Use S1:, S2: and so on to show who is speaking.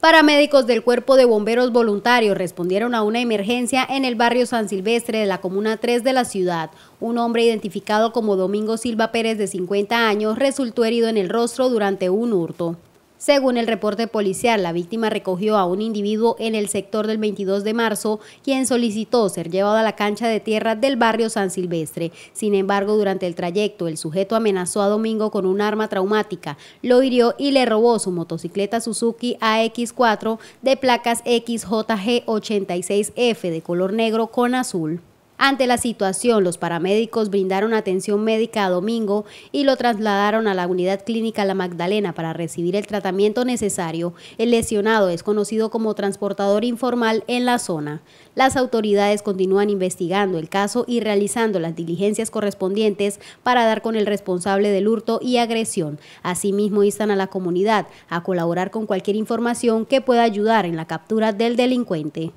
S1: Paramédicos del Cuerpo de Bomberos Voluntarios respondieron a una emergencia en el barrio San Silvestre de la Comuna 3 de la ciudad. Un hombre identificado como Domingo Silva Pérez de 50 años resultó herido en el rostro durante un hurto. Según el reporte policial, la víctima recogió a un individuo en el sector del 22 de marzo, quien solicitó ser llevado a la cancha de tierra del barrio San Silvestre. Sin embargo, durante el trayecto, el sujeto amenazó a Domingo con un arma traumática, lo hirió y le robó su motocicleta Suzuki AX4 de placas XJG86F de color negro con azul. Ante la situación, los paramédicos brindaron atención médica a Domingo y lo trasladaron a la unidad clínica La Magdalena para recibir el tratamiento necesario. El lesionado es conocido como transportador informal en la zona. Las autoridades continúan investigando el caso y realizando las diligencias correspondientes para dar con el responsable del hurto y agresión. Asimismo, instan a la comunidad a colaborar con cualquier información que pueda ayudar en la captura del delincuente.